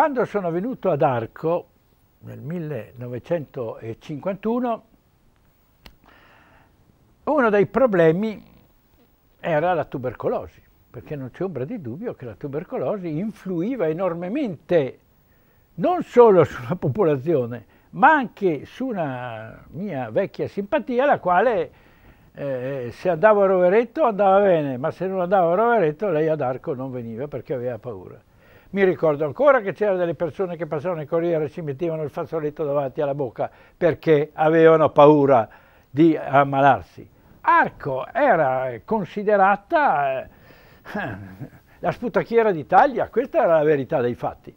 Quando sono venuto ad Arco nel 1951, uno dei problemi era la tubercolosi, perché non c'è ombra di dubbio che la tubercolosi influiva enormemente non solo sulla popolazione, ma anche su una mia vecchia simpatia, la quale eh, se andava a Roveretto andava bene, ma se non andava a Roveretto lei ad Arco non veniva perché aveva paura. Mi ricordo ancora che c'erano delle persone che passavano in corriere e si mettevano il fazzoletto davanti alla bocca perché avevano paura di ammalarsi. Arco era considerata eh, la sputacchiera d'Italia, questa era la verità dei fatti.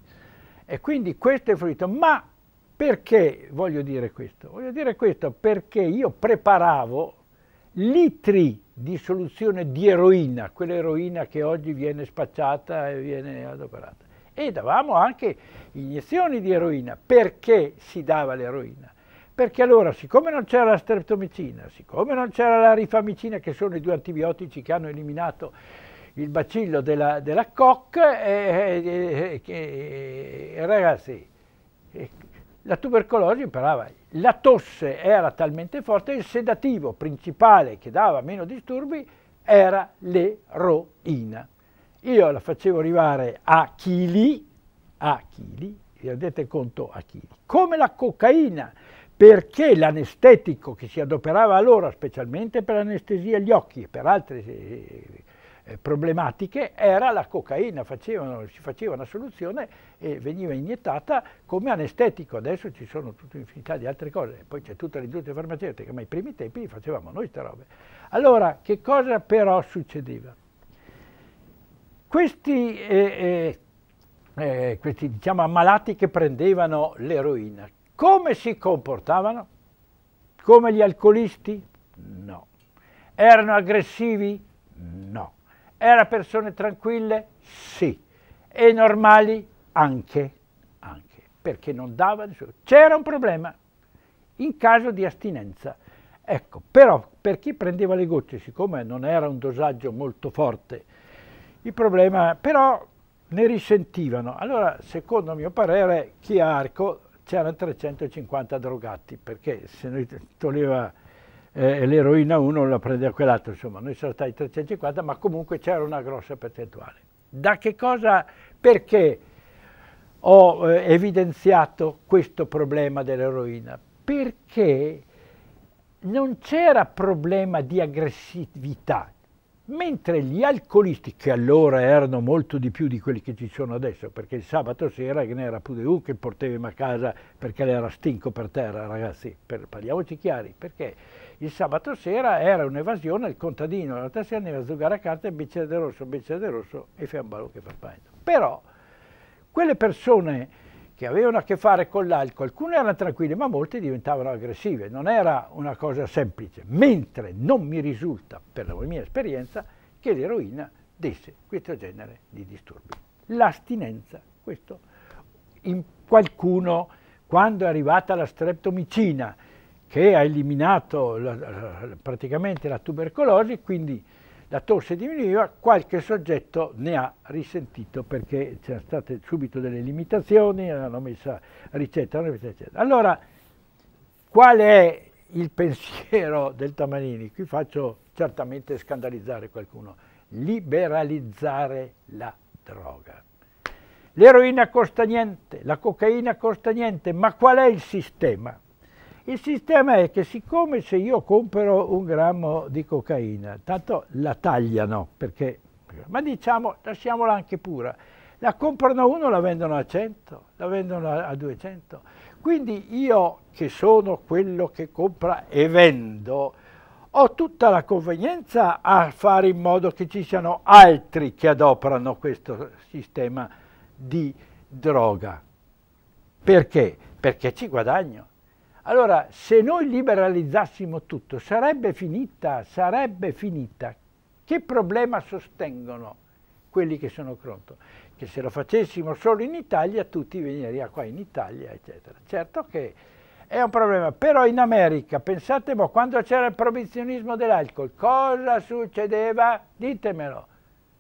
E quindi questo è fruito. Ma perché voglio dire questo? Voglio dire questo perché io preparavo litri di soluzione di eroina, quell'eroina che oggi viene spacciata e viene adoperata. E davamo anche iniezioni di eroina. Perché si dava l'eroina? Perché allora, siccome non c'era la streptomicina, siccome non c'era la rifamicina, che sono i due antibiotici che hanno eliminato il bacillo della, della COC, eh, eh, eh, eh ragazzi, eh, la tubercolosi imparava. La tosse era talmente forte, che il sedativo principale che dava meno disturbi era l'eroina. Io la facevo arrivare a chili, a chili, vi rendete conto a chili, come la cocaina, perché l'anestetico che si adoperava allora, specialmente per l'anestesia agli occhi e per altre eh, eh, problematiche era la cocaina, facevano, si faceva una soluzione e veniva iniettata come anestetico, adesso ci sono tutta un'infinità di altre cose, poi c'è tutta l'industria farmaceutica, ma ai primi tempi li facevamo noi queste robe. Allora, che cosa però succedeva? Questi, eh, eh, eh, questi diciamo, ammalati che prendevano l'eroina, come si comportavano? Come gli alcolisti? No. Erano aggressivi? No. Era persone tranquille? Sì. E normali? Anche. Anche. Perché non dava nessuno. C'era un problema in caso di astinenza. Ecco, però per chi prendeva le gocce, siccome non era un dosaggio molto forte, il problema, però ne risentivano. Allora, secondo mio parere, chi ha Arco c'erano 350 drogati, perché se noi toglieva eh, l'eroina uno la prende a quell'altro, insomma, noi siamo stati 350, ma comunque c'era una grossa percentuale. Da che cosa, perché ho eh, evidenziato questo problema dell'eroina? Perché non c'era problema di aggressività, mentre gli alcolisti, che allora erano molto di più di quelli che ci sono adesso, perché il sabato sera che ne era più di uno che portavamo a casa perché era stinco per terra, ragazzi, per, parliamoci chiari, perché il sabato sera era un'evasione, il contadino la sera andava a giocare a carte, e bicchiere rosso, bicchiere rosso e un fiamballo che fa paese. Però quelle persone che avevano a che fare con l'alcol, alcune erano tranquille ma molte diventavano aggressive, non era una cosa semplice, mentre non mi risulta, per la mia esperienza, che l'eroina desse questo genere di disturbi. L'astinenza, questo in qualcuno quando è arrivata la streptomicina che ha eliminato la, praticamente la tubercolosi, quindi la tosse diminuiva, qualche soggetto ne ha risentito perché c'erano state subito delle limitazioni, hanno messa ricetta, hanno messa ricetta. Allora, qual è il pensiero del Tamanini? Qui faccio certamente scandalizzare qualcuno. Liberalizzare la droga. L'eroina costa niente, la cocaina costa niente, ma qual è il sistema? Il sistema è che siccome se io compro un grammo di cocaina, tanto la tagliano, perché, ma diciamo lasciamola anche pura, la comprano uno, la vendono a 100, la vendono a 200. Quindi io che sono quello che compra e vendo, ho tutta la convenienza a fare in modo che ci siano altri che adoperano questo sistema di droga. Perché? Perché ci guadagno. Allora, se noi liberalizzassimo tutto, sarebbe finita, sarebbe finita. Che problema sostengono quelli che sono contro? Che se lo facessimo solo in Italia, tutti venivano qua in Italia, eccetera. Certo che è un problema, però in America, pensate, boh, quando c'era il provizionismo dell'alcol, cosa succedeva? Ditemelo.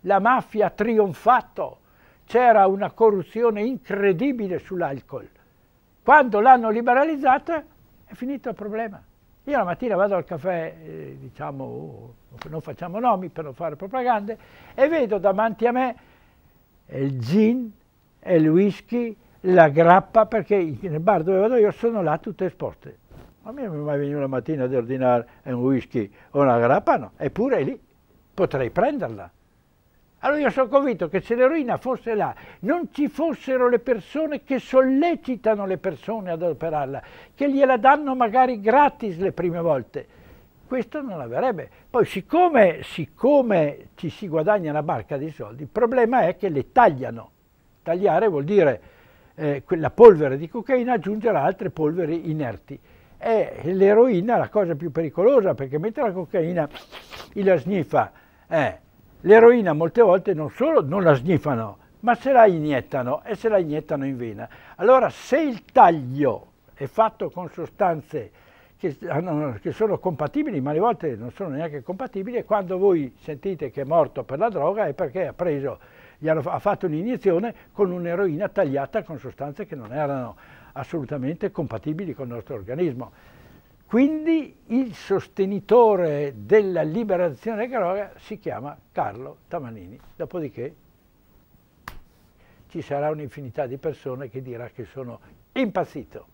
La mafia ha trionfato, c'era una corruzione incredibile sull'alcol. Quando l'hanno liberalizzata, è finito il problema. Io la mattina vado al caffè, eh, diciamo, oh, non facciamo nomi per non fare propaganda, e vedo davanti a me il gin, il whisky, la grappa, perché nel bar dove vado io sono là tutte esposte. Ma A me non mi è mai venuto la mattina di ordinare un whisky o una grappa, no. Eppure lì potrei prenderla. Allora io sono convinto che se l'eroina fosse là, non ci fossero le persone che sollecitano le persone ad operarla, che gliela danno magari gratis le prime volte, questo non avverrebbe. Poi siccome, siccome ci si guadagna una barca di soldi, il problema è che le tagliano. Tagliare vuol dire eh, la polvere di cocaina aggiungere altre polveri inerti. È l'eroina la cosa più pericolosa perché mentre la cocaina la sniffa eh, L'eroina molte volte non solo non la sniffano, ma se la iniettano e se la iniettano in vena. Allora se il taglio è fatto con sostanze che, ah, che sono compatibili, ma alle volte non sono neanche compatibili, e quando voi sentite che è morto per la droga è perché ha preso, gli hanno, ha fatto un'iniezione con un'eroina tagliata con sostanze che non erano assolutamente compatibili con il nostro organismo. Quindi il sostenitore della liberazione greca si chiama Carlo Tamanini. Dopodiché ci sarà un'infinità di persone che dirà che sono impazzito.